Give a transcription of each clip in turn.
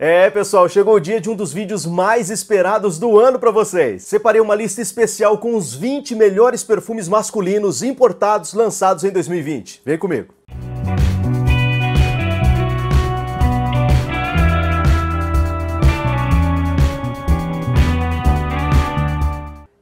É, pessoal, chegou o dia de um dos vídeos mais esperados do ano para vocês. Separei uma lista especial com os 20 melhores perfumes masculinos importados lançados em 2020. Vem comigo.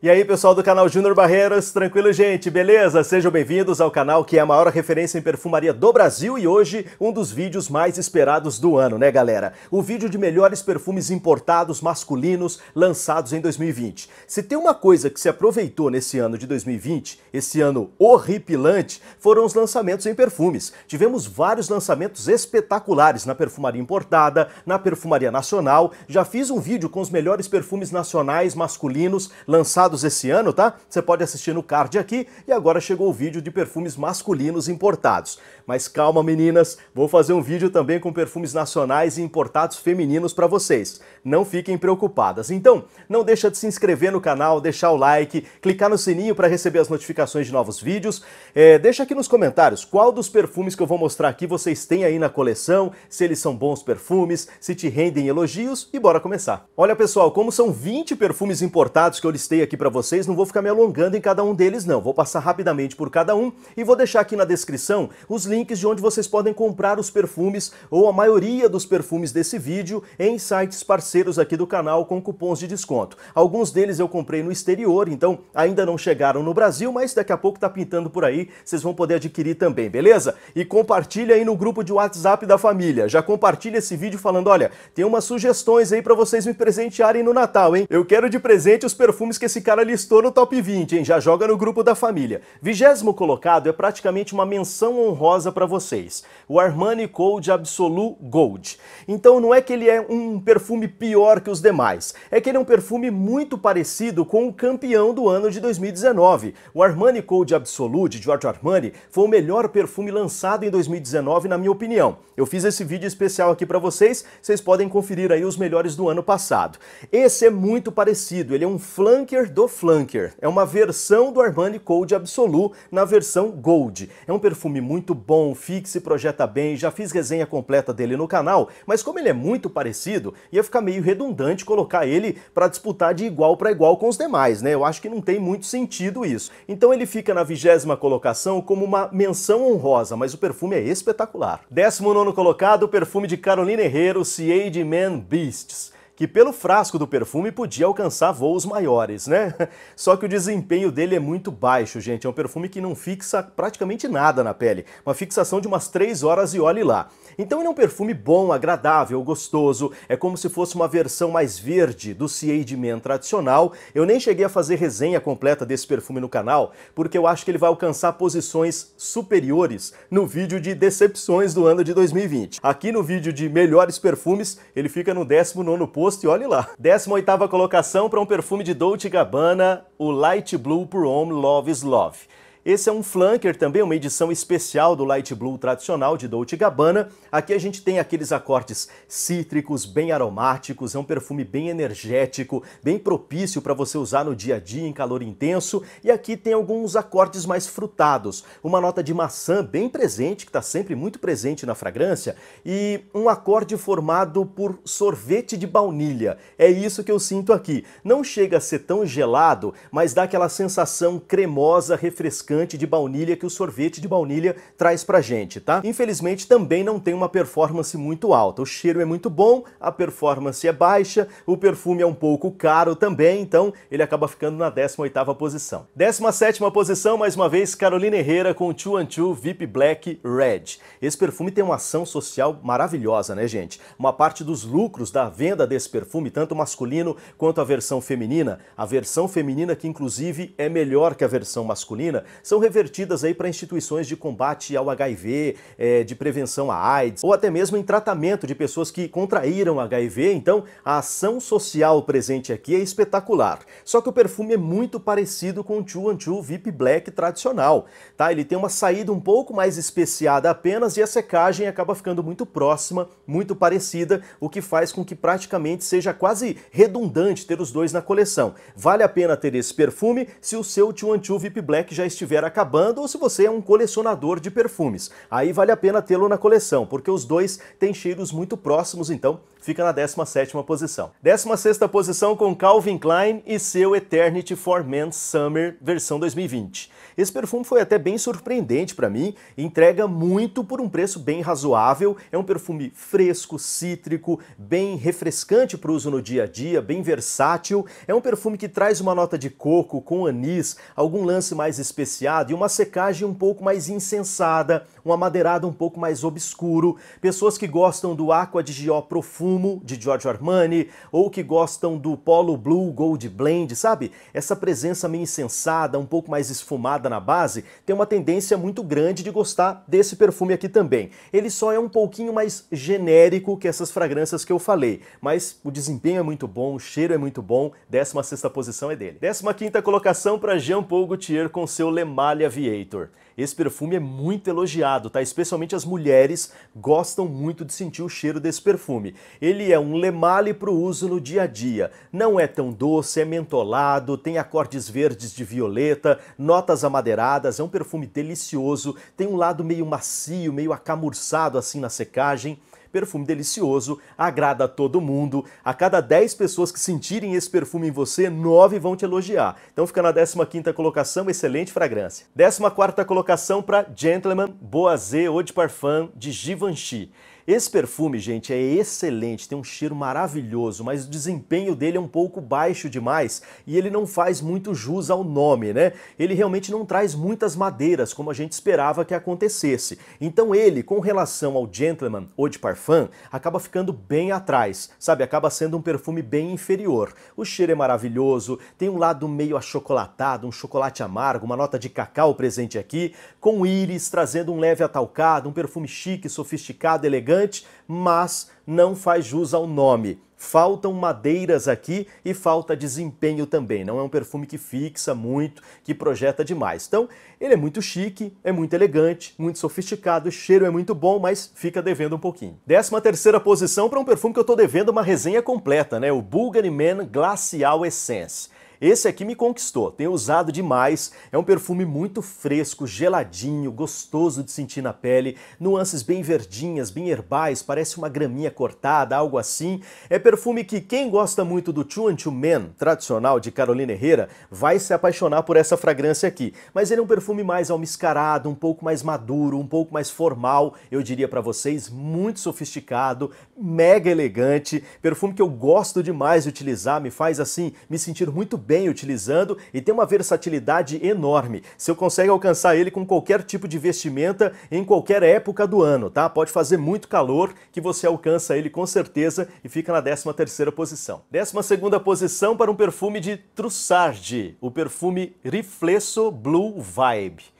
E aí, pessoal do canal Júnior Barreiros, tranquilo, gente? Beleza? Sejam bem-vindos ao canal que é a maior referência em perfumaria do Brasil e hoje um dos vídeos mais esperados do ano, né, galera? O vídeo de melhores perfumes importados masculinos lançados em 2020. Se tem uma coisa que se aproveitou nesse ano de 2020, esse ano horripilante, foram os lançamentos em perfumes. Tivemos vários lançamentos espetaculares na perfumaria importada, na perfumaria nacional. Já fiz um vídeo com os melhores perfumes nacionais masculinos lançados importados esse ano, tá? Você pode assistir no card aqui e agora chegou o vídeo de perfumes masculinos importados. Mas calma, meninas, vou fazer um vídeo também com perfumes nacionais e importados femininos para vocês. Não fiquem preocupadas. Então, não deixa de se inscrever no canal, deixar o like, clicar no sininho para receber as notificações de novos vídeos. É, deixa aqui nos comentários qual dos perfumes que eu vou mostrar aqui vocês têm aí na coleção, se eles são bons perfumes, se te rendem elogios e bora começar. Olha pessoal, como são 20 perfumes importados que eu listei aqui para para vocês, não vou ficar me alongando em cada um deles não, vou passar rapidamente por cada um e vou deixar aqui na descrição os links de onde vocês podem comprar os perfumes ou a maioria dos perfumes desse vídeo em sites parceiros aqui do canal com cupons de desconto. Alguns deles eu comprei no exterior, então ainda não chegaram no Brasil, mas daqui a pouco tá pintando por aí, vocês vão poder adquirir também, beleza? E compartilha aí no grupo de WhatsApp da família, já compartilha esse vídeo falando, olha, tem umas sugestões aí para vocês me presentearem no Natal, hein? Eu quero de presente os perfumes que esse cara listou no top 20, hein? Já joga no grupo da família. Vigésimo colocado é praticamente uma menção honrosa para vocês. O Armani Code Absolu Gold. Então não é que ele é um perfume pior que os demais, é que ele é um perfume muito parecido com o campeão do ano de 2019. O Armani Code Absolu de Giorgio Armani foi o melhor perfume lançado em 2019, na minha opinião. Eu fiz esse vídeo especial aqui para vocês, vocês podem conferir aí os melhores do ano passado. Esse é muito parecido, ele é um flanker do Flanker. É uma versão do Armani Code Absolu na versão Gold. É um perfume muito bom, fixe projeta bem, já fiz resenha completa dele no canal, mas como ele é muito parecido, ia ficar meio redundante colocar ele para disputar de igual para igual com os demais, né? Eu acho que não tem muito sentido isso. Então ele fica na vigésima colocação como uma menção honrosa, mas o perfume é espetacular. Décimo nono colocado, o perfume de Carolina Herrero, Ciade Man Beasts que pelo frasco do perfume podia alcançar voos maiores, né? Só que o desempenho dele é muito baixo, gente. É um perfume que não fixa praticamente nada na pele. Uma fixação de umas 3 horas e olhe lá. Então ele é um perfume bom, agradável, gostoso. É como se fosse uma versão mais verde do de Man tradicional. Eu nem cheguei a fazer resenha completa desse perfume no canal, porque eu acho que ele vai alcançar posições superiores no vídeo de decepções do ano de 2020. Aqui no vídeo de melhores perfumes, ele fica no 19º posto gosto e olhe lá. 18ª colocação para um perfume de Dolce Gabbana, o Light Blue por Home Love is Love. Esse é um flanker também, uma edição especial do Light Blue tradicional de Dolce Gabbana. Aqui a gente tem aqueles acordes cítricos, bem aromáticos, é um perfume bem energético, bem propício para você usar no dia a dia em calor intenso. E aqui tem alguns acordes mais frutados, uma nota de maçã bem presente, que está sempre muito presente na fragrância, e um acorde formado por sorvete de baunilha. É isso que eu sinto aqui. Não chega a ser tão gelado, mas dá aquela sensação cremosa, refrescante de baunilha que o sorvete de baunilha traz pra gente, tá? Infelizmente também não tem uma performance muito alta. O cheiro é muito bom, a performance é baixa, o perfume é um pouco caro também, então ele acaba ficando na 18ª posição. 17ª posição, mais uma vez, Carolina Herrera com o and VIP Black Red. Esse perfume tem uma ação social maravilhosa, né, gente? Uma parte dos lucros da venda desse perfume, tanto masculino quanto a versão feminina, a versão feminina que inclusive é melhor que a versão masculina, são revertidas aí para instituições de combate ao HIV, é, eh, de prevenção à AIDS, ou até mesmo em tratamento de pessoas que contraíram HIV. Então, a ação social presente aqui é espetacular. Só que o perfume é muito parecido com o Chu VIP Black tradicional, tá? Ele tem uma saída um pouco mais especiada apenas e a secagem acaba ficando muito próxima, muito parecida, o que faz com que praticamente seja quase redundante ter os dois na coleção. Vale a pena ter esse perfume se o seu Chu VIP Black já estiver estiver acabando ou se você é um colecionador de perfumes. Aí vale a pena tê-lo na coleção, porque os dois têm cheiros muito próximos, então fica na 17ª posição. 16ª posição com Calvin Klein e seu Eternity for Men Summer versão 2020. Esse perfume foi até bem surpreendente para mim, entrega muito por um preço bem razoável, é um perfume fresco, cítrico, bem refrescante para uso no dia a dia, bem versátil, é um perfume que traz uma nota de coco com anis, algum lance mais especiado e uma secagem um pouco mais incensada, uma madeirada um pouco mais obscuro. Pessoas que gostam do Aqua de Gio Profumo de Giorgio Armani ou que gostam do Polo Blue Gold Blend, sabe? Essa presença meio incensada, um pouco mais esfumada na base, tem uma tendência muito grande de gostar desse perfume aqui também. Ele só é um pouquinho mais genérico que essas fragrâncias que eu falei, mas o desempenho é muito bom, o cheiro é muito bom, 16 posição é dele. 15 colocação para Jean Paul Gaultier com seu Lemalia Aviator. Esse perfume é muito elogiado, tá? Especialmente as mulheres gostam muito de sentir o cheiro desse perfume. Ele é um lemale para o uso no dia a dia. Não é tão doce, é mentolado, tem acordes verdes de violeta, notas amadeiradas, é um perfume delicioso, tem um lado meio macio, meio acamurçado assim na secagem. Perfume delicioso, agrada a todo mundo. A cada 10 pessoas que sentirem esse perfume em você, 9 vão te elogiar. Então fica na 15ª colocação, excelente fragrância. 14ª colocação para Gentleman boazé Eau de Parfum de Givenchy. Esse perfume, gente, é excelente, tem um cheiro maravilhoso, mas o desempenho dele é um pouco baixo demais e ele não faz muito jus ao nome, né? Ele realmente não traz muitas madeiras como a gente esperava que acontecesse. Então ele, com relação ao Gentleman ou de Parfum, acaba ficando bem atrás, sabe? Acaba sendo um perfume bem inferior. O cheiro é maravilhoso, tem um lado meio achocolatado, um chocolate amargo, uma nota de cacau presente aqui, com íris trazendo um leve atalcado, um perfume chique, sofisticado, elegante, gigante, mas não faz jus ao nome. Faltam madeiras aqui e falta desempenho também. Não é um perfume que fixa muito, que projeta demais. Então, ele é muito chique, é muito elegante, muito sofisticado, o cheiro é muito bom, mas fica devendo um pouquinho. Décima terceira posição para um perfume que eu estou devendo uma resenha completa, né? O Bulgari Man Glacial Essence. Esse aqui me conquistou, tenho usado demais. É um perfume muito fresco, geladinho, gostoso de sentir na pele, nuances bem verdinhas, bem herbais, parece uma graminha cortada, algo assim. É perfume que quem gosta muito do Two and Two Men, tradicional de Carolina Herrera, vai se apaixonar por essa fragrância aqui. Mas ele é um perfume mais almiscarado, um pouco mais maduro, um pouco mais formal, eu diria para vocês, muito sofisticado, mega elegante, perfume que eu gosto demais de utilizar, me faz assim, me sentir muito bem utilizando e tem uma versatilidade enorme. Você consegue alcançar ele com qualquer tipo de vestimenta em qualquer época do ano, tá? Pode fazer muito calor que você alcança ele com certeza e fica na 13 terceira posição. 12 segunda posição para um perfume de Trussardi, o perfume Riflesso Blue Vibe.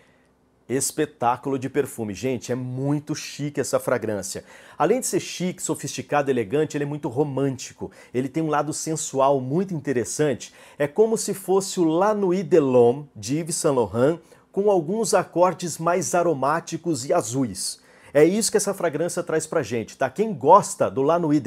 Espetáculo de perfume. Gente, é muito chique essa fragrância. Além de ser chique, sofisticado, elegante, ele é muito romântico. Ele tem um lado sensual muito interessante. É como se fosse o La Nuit de L'Homme, de Yves Saint Laurent, com alguns acordes mais aromáticos e azuis. É isso que essa fragrância traz pra gente, tá? Quem gosta do La Nuit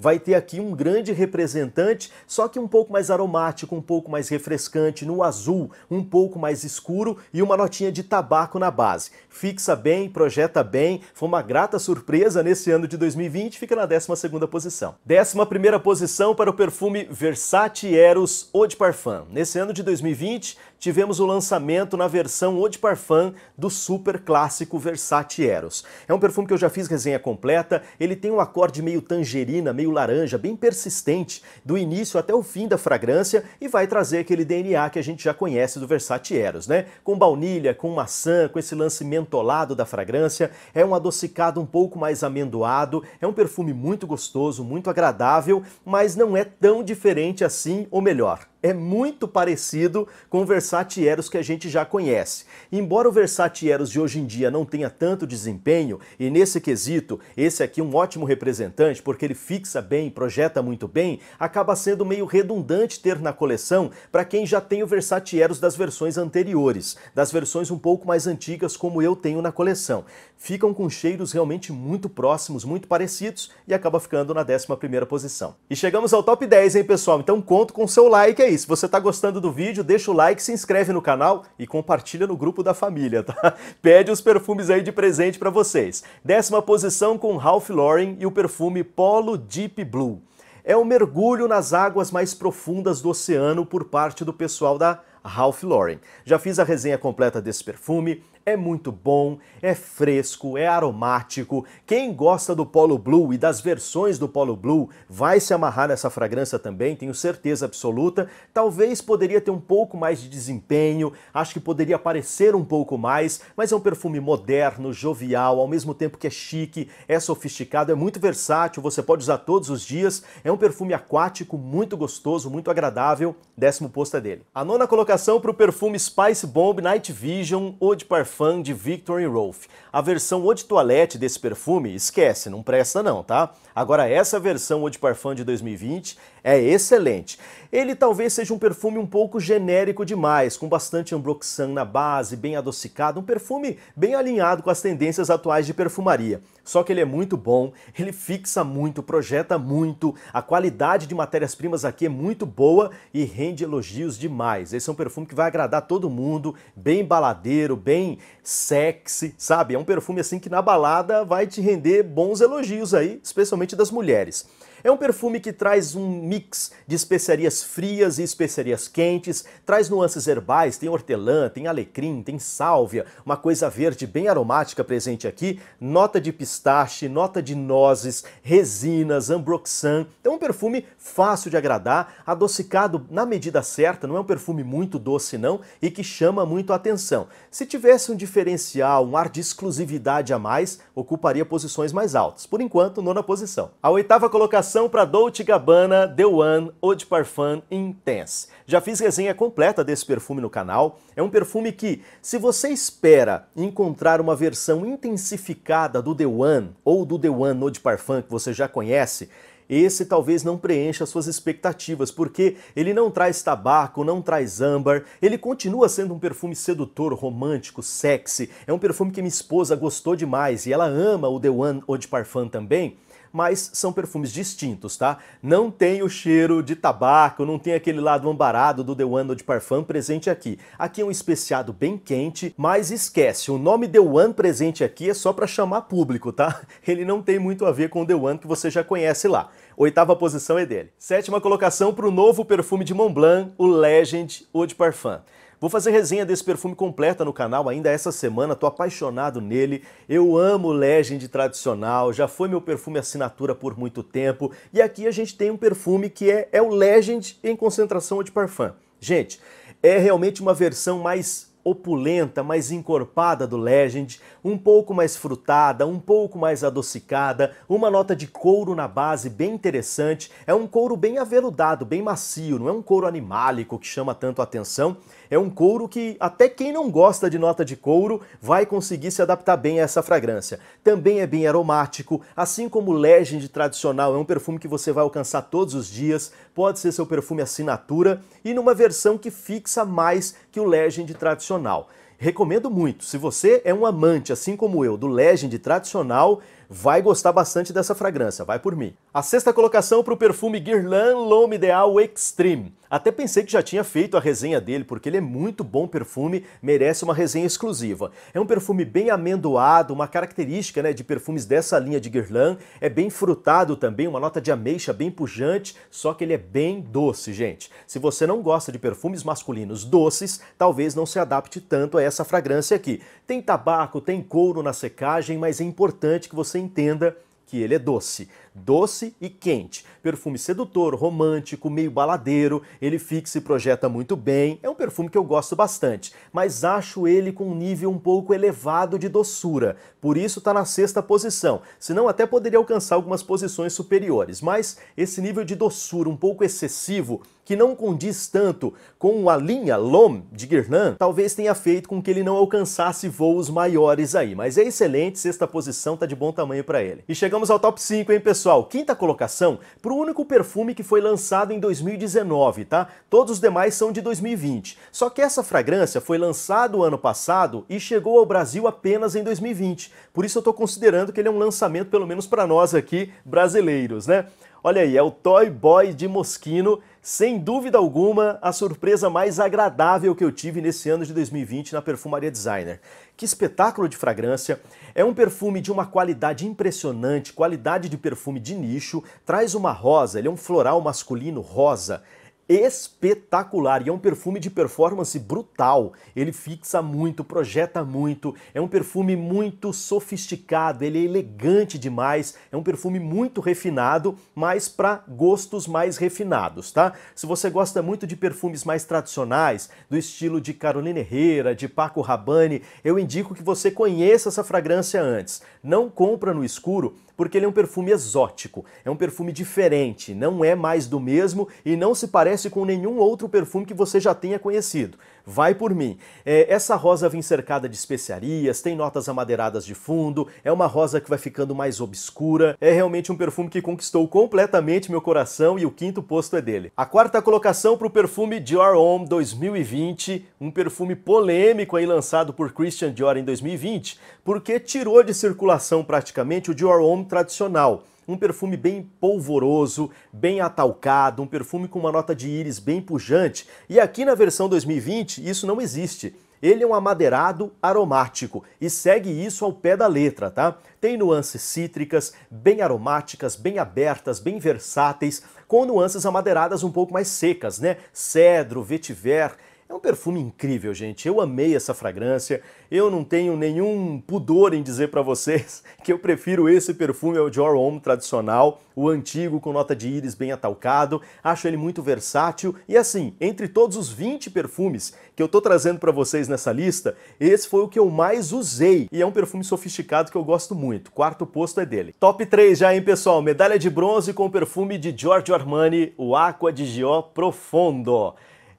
vai ter aqui um grande representante, só que um pouco mais aromático, um pouco mais refrescante, no azul, um pouco mais escuro e uma notinha de tabaco na base. Fixa bem, projeta bem, foi uma grata surpresa nesse ano de 2020, fica na 12 posição. 11 posição para o perfume Versace Eros Eau de Parfum. Nesse ano de 2020, tivemos o lançamento na versão Eau de Parfum do super clássico Versace Eros. É um perfume que eu já fiz resenha completa, ele tem um acorde meio tangerina, meio laranja, bem persistente, do início até o fim da fragrância e vai trazer aquele DNA que a gente já conhece do Versace Eros, né? Com baunilha, com maçã, com esse lance mentolado da fragrância, é um adocicado um pouco mais amendoado, é um perfume muito gostoso, muito agradável, mas não é tão diferente assim, ou melhor, é muito parecido com o Versace Eros que a gente já conhece. Embora o Versace Eros de hoje em dia não tenha tanto desempenho, e nesse quesito, esse aqui é um ótimo representante, porque ele fixa bem, projeta muito bem, acaba sendo meio redundante ter na coleção para quem já tem o Versace Eros das versões anteriores, das versões um pouco mais antigas como eu tenho na coleção. Ficam com cheiros realmente muito próximos, muito parecidos, e acaba ficando na 11ª posição. E chegamos ao top 10, hein, pessoal? Então conto com seu like aí. Se você está gostando do vídeo, deixa o like, se inscreve no canal e compartilha no grupo da família, tá? Pede os perfumes aí de presente para vocês. Décima posição com Ralph Lauren e o perfume Polo Deep Blue. É o um mergulho nas águas mais profundas do oceano por parte do pessoal da Ralph Lauren. Já fiz a resenha completa desse perfume, é muito bom, é fresco, é aromático. Quem gosta do Polo Blue e das versões do Polo Blue vai se amarrar nessa fragrância também, tenho certeza absoluta. Talvez poderia ter um pouco mais de desempenho, acho que poderia aparecer um pouco mais, mas é um perfume moderno, jovial, ao mesmo tempo que é chique, é sofisticado, é muito versátil, você pode usar todos os dias. É um perfume aquático muito gostoso, muito agradável. Décimo posto é dele. A nona colocação para o perfume Spice Bomb Night Vision ou de Parfum fã de e Rolf. A versão eau de toilette desse perfume, esquece, não presta não, tá? Agora essa versão eau de parfum de 2020 é excelente. Ele talvez seja um perfume um pouco genérico demais, com bastante ambroxan na base, bem adocicado, um perfume bem alinhado com as tendências atuais de perfumaria. Só que ele é muito bom, ele fixa muito, projeta muito, a qualidade de matérias-primas aqui é muito boa e rende elogios demais. Esse é um perfume que vai agradar todo mundo, bem baladeiro, bem sexy, sabe? É um perfume assim que na balada vai te render bons elogios aí, especialmente das mulheres. É um perfume que traz um mix de especiarias frias e especiarias quentes, traz nuances herbais, tem hortelã, tem alecrim, tem sálvia, uma coisa verde bem aromática presente aqui, nota de pistache, nota de nozes, resinas, ambroxan. Então é um perfume fácil de agradar, adocicado na medida certa, não é um perfume muito doce não e que chama muito a atenção. Se tivesse um diferencial, um ar de exclusividade a mais, ocuparia posições mais altas. Por enquanto, nona posição. A oitava colocação Inspiração para Dolce Gabbana, The One, Eau de Parfum Intense. Já fiz resenha completa desse perfume no canal. É um perfume que, se você espera encontrar uma versão intensificada do The One ou do The One Eau de Parfum que você já conhece, esse talvez não preencha suas expectativas, porque ele não traz tabaco, não traz âmbar, ele continua sendo um perfume sedutor, romântico, sexy. É um perfume que minha esposa gostou demais e ela ama o The One Eau de Parfum também mas são perfumes distintos, tá? Não tem o cheiro de tabaco, não tem aquele lado ambarado do The One de Parfum presente aqui. Aqui é um especiado bem quente, mas esquece, o nome The One presente aqui é só para chamar público, tá? Ele não tem muito a ver com o The One que você já conhece lá. Oitava posição é dele. Sétima colocação para o novo perfume de Montblanc, o Legend Eau de Parfum. Vou fazer resenha desse perfume completa no canal ainda essa semana, tô apaixonado nele. Eu amo Legend tradicional, já foi meu perfume assinatura por muito tempo. E aqui a gente tem um perfume que é, é o Legend em concentração de parfum. Gente, é realmente uma versão mais opulenta, mais encorpada do Legend, um pouco mais frutada, um pouco mais adocicada, uma nota de couro na base bem interessante, é um couro bem aveludado, bem macio, não é um couro animálico que chama tanto a atenção, é um couro que até quem não gosta de nota de couro vai conseguir se adaptar bem a essa fragrância. Também é bem aromático, assim como o Legend tradicional, é um perfume que você vai alcançar todos os dias, pode ser seu perfume assinatura e numa versão que fixa mais que o Legend tradicional. Recomendo muito. Se você é um amante, assim como eu, do Legend tradicional, vai gostar bastante dessa fragrância, vai por mim. A sexta colocação para o perfume Guerlain L'Homme Ideal Extreme. Até pensei que já tinha feito a resenha dele, porque ele é muito bom perfume, merece uma resenha exclusiva. É um perfume bem amendoado, uma característica né, de perfumes dessa linha de Guerlain. é bem frutado também, uma nota de ameixa bem pujante, só que ele é bem doce, gente. Se você não gosta de perfumes masculinos doces, talvez não se adapte tanto a essa fragrância aqui. Tem tabaco, tem couro na secagem, mas é importante que você entenda que ele é doce doce e quente. Perfume sedutor, romântico, meio baladeiro, ele fixa e projeta muito bem. É um perfume que eu gosto bastante, mas acho ele com um nível um pouco elevado de doçura. Por isso está na sexta posição, senão até poderia alcançar algumas posições superiores. Mas esse nível de doçura um pouco excessivo que não condiz tanto com a linha L'Homme de Guernan, talvez tenha feito com que ele não alcançasse voos maiores aí. Mas é excelente, sexta posição, tá de bom tamanho para ele. E chegamos ao top 5, hein, pessoal? pessoal, quinta colocação para o único perfume que foi lançado em 2019, tá? Todos os demais são de 2020. Só que essa fragrância foi lançada o ano passado e chegou ao Brasil apenas em 2020. Por isso eu estou considerando que ele é um lançamento, pelo menos para nós aqui brasileiros, né? Olha aí, é o Toy Boy de Moschino sem dúvida alguma, a surpresa mais agradável que eu tive nesse ano de 2020 na Perfumaria Designer. Que espetáculo de fragrância! É um perfume de uma qualidade impressionante, qualidade de perfume de nicho, traz uma rosa, ele é um floral masculino rosa espetacular e é um perfume de performance brutal. Ele fixa muito, projeta muito, é um perfume muito sofisticado, ele é elegante demais, é um perfume muito refinado, mas para gostos mais refinados, tá? Se você gosta muito de perfumes mais tradicionais, do estilo de Carolina Herrera, de Paco Rabanne, eu indico que você conheça essa fragrância antes. Não compra no escuro, porque ele é um perfume exótico, é um perfume diferente, não é mais do mesmo e não se parece parece com nenhum outro perfume que você já tenha conhecido. Vai por mim. É, essa rosa vem cercada de especiarias, tem notas amadeiradas de fundo, é uma rosa que vai ficando mais obscura. É realmente um perfume que conquistou completamente meu coração e o quinto posto é dele. A quarta colocação para o perfume Dior Homme 2020, um perfume polêmico aí lançado por Christian Dior em 2020, porque tirou de circulação praticamente o Dior Homme tradicional um perfume bem polvoroso, bem atalcado, um perfume com uma nota de íris bem pujante. E aqui na versão 2020 isso não existe. Ele é um amadeirado aromático e segue isso ao pé da letra, tá? Tem nuances cítricas, bem aromáticas, bem abertas, bem versáteis, com nuances amadeiradas um pouco mais secas, né? Cedro, vetiver, é um perfume incrível, gente. Eu amei essa fragrância. Eu não tenho nenhum pudor em dizer para vocês que eu prefiro esse perfume ao Dior Homme tradicional, o antigo com nota de íris bem atalcado. Acho ele muito versátil e assim, entre todos os 20 perfumes que eu tô trazendo para vocês nessa lista, esse foi o que eu mais usei e é um perfume sofisticado que eu gosto muito. Quarto posto é dele. Top 3 já, hein, pessoal? Medalha de bronze com o perfume de Giorgio Armani, o Aqua di Gio Profondo.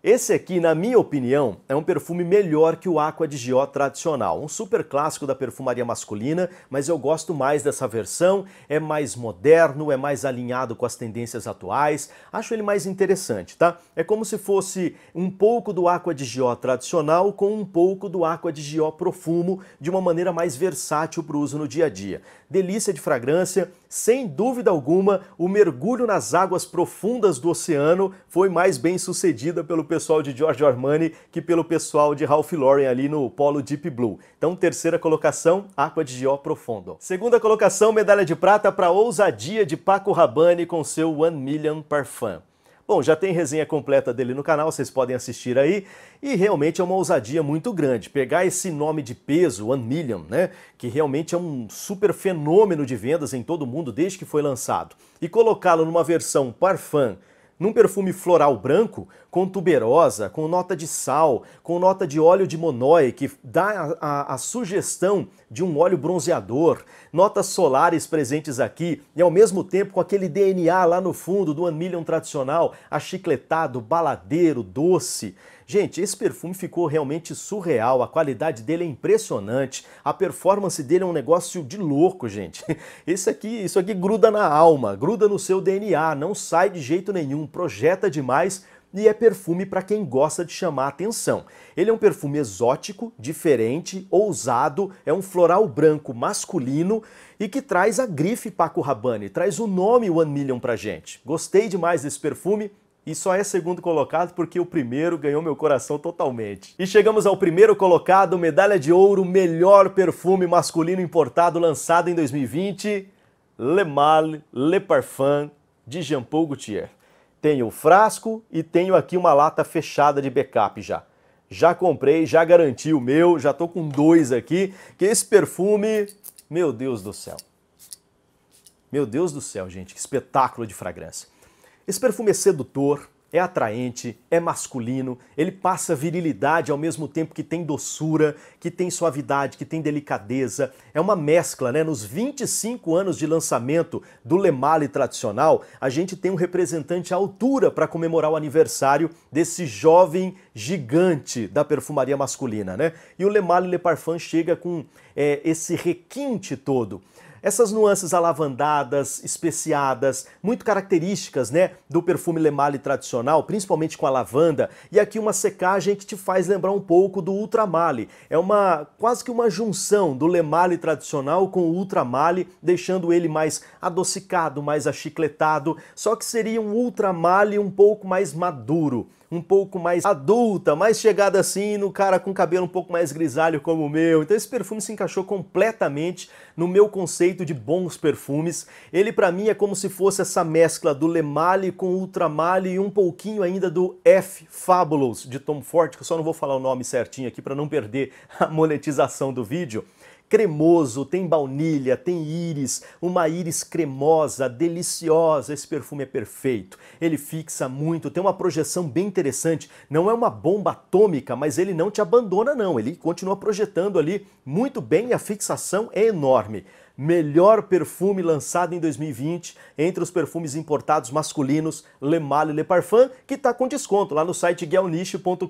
Esse aqui, na minha opinião, é um perfume melhor que o Aqua de Gió tradicional, um super clássico da perfumaria masculina, mas eu gosto mais dessa versão, é mais moderno, é mais alinhado com as tendências atuais, acho ele mais interessante, tá? É como se fosse um pouco do Aqua de Gió tradicional com um pouco do Aqua de Gió profumo, de uma maneira mais versátil para o uso no dia a dia. Delícia de fragrância, sem dúvida alguma, o mergulho nas águas profundas do oceano foi mais bem sucedida pelo pessoal de George Armani que pelo pessoal de Ralph Lauren ali no polo Deep Blue. Então, terceira colocação, Aqua de Gio Profundo. Segunda colocação, medalha de prata para ousadia de Paco Rabanne com seu One Million Parfum. Bom, já tem resenha completa dele no canal, vocês podem assistir aí. E realmente é uma ousadia muito grande. Pegar esse nome de peso, One Million, né? Que realmente é um super fenômeno de vendas em todo o mundo desde que foi lançado. E colocá-lo numa versão parfum num perfume floral branco, com tuberosa, com nota de sal, com nota de óleo de monói, que dá a, a, a, sugestão de um óleo bronzeador, notas solares presentes aqui e ao mesmo tempo com aquele DNA lá no fundo do One Million tradicional, achicletado, baladeiro, doce. Gente, esse perfume ficou realmente surreal, a qualidade dele é impressionante, a performance dele é um negócio de louco, gente. Esse aqui, isso aqui gruda na alma, gruda no seu DNA, não sai de jeito nenhum, projeta demais e é perfume para quem gosta de chamar atenção. Ele é um perfume exótico, diferente, ousado, é um floral branco masculino e que traz a grife Paco Rabanne, traz o nome One Million pra gente. Gostei demais desse perfume, e só é segundo colocado porque o primeiro ganhou meu coração totalmente. E chegamos ao primeiro colocado, medalha de ouro, melhor perfume masculino importado lançado em 2020, Le Mal Le Parfum de Jean Paul Gaultier. Tenho o frasco e tenho aqui uma lata fechada de backup já. Já comprei, já garanti o meu, já tô com dois aqui, que esse perfume, meu Deus do céu. Meu Deus do céu, gente, que espetáculo de fragrância. Esse perfume é sedutor, é atraente, é masculino, ele passa virilidade ao mesmo tempo que tem doçura, que tem suavidade, que tem delicadeza. É uma mescla, né? Nos 25 anos de lançamento do Le Male tradicional, a gente tem um representante à altura para comemorar o aniversário desse jovem gigante da perfumaria masculina, né? E o Le Male Le Parfum chega com é, esse requinte todo. Essas nuances alavandadas, especiadas, muito características, né, do perfume Le Male tradicional, principalmente com a lavanda, e aqui uma secagem que te faz lembrar um pouco do Ultramale. É uma quase que uma junção do Le Male tradicional com o Ultramale, deixando ele mais adocicado, mais achicletado, só que seria um Ultramale um pouco mais maduro um pouco mais adulta, mais chegada assim no cara com cabelo um pouco mais grisalho como o meu. Então esse perfume se encaixou completamente no meu conceito de bons perfumes. Ele para mim é como se fosse essa mescla do Lemale com Ultramale e um pouquinho ainda do F Fabulous de Tom Ford, que eu só não vou falar o nome certinho aqui para não perder a monetização do vídeo cremoso, tem baunilha, tem íris, uma íris cremosa, deliciosa. Esse perfume é perfeito. Ele fixa muito, tem uma projeção bem interessante. Não é uma bomba atômica, mas ele não te abandona não. Ele continua projetando ali muito bem e a fixação é enorme melhor perfume lançado em 2020 entre os perfumes importados masculinos Le e Le Parfum, que está com desconto lá no site guelniche.com.br.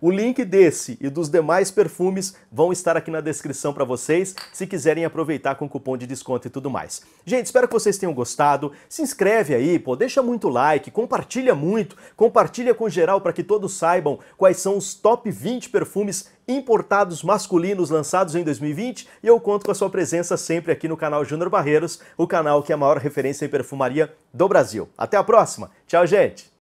O link desse e dos demais perfumes vão estar aqui na descrição para vocês, se quiserem aproveitar com cupom de desconto e tudo mais. Gente, espero que vocês tenham gostado. Se inscreve aí, pô, deixa muito like, compartilha muito, compartilha com geral para que todos saibam quais são os top 20 perfumes importados masculinos lançados em 2020 e eu conto com a sua presença sempre aqui no canal Júnior Barreiros, o canal que é a maior referência em perfumaria do Brasil. Até a próxima. Tchau, gente.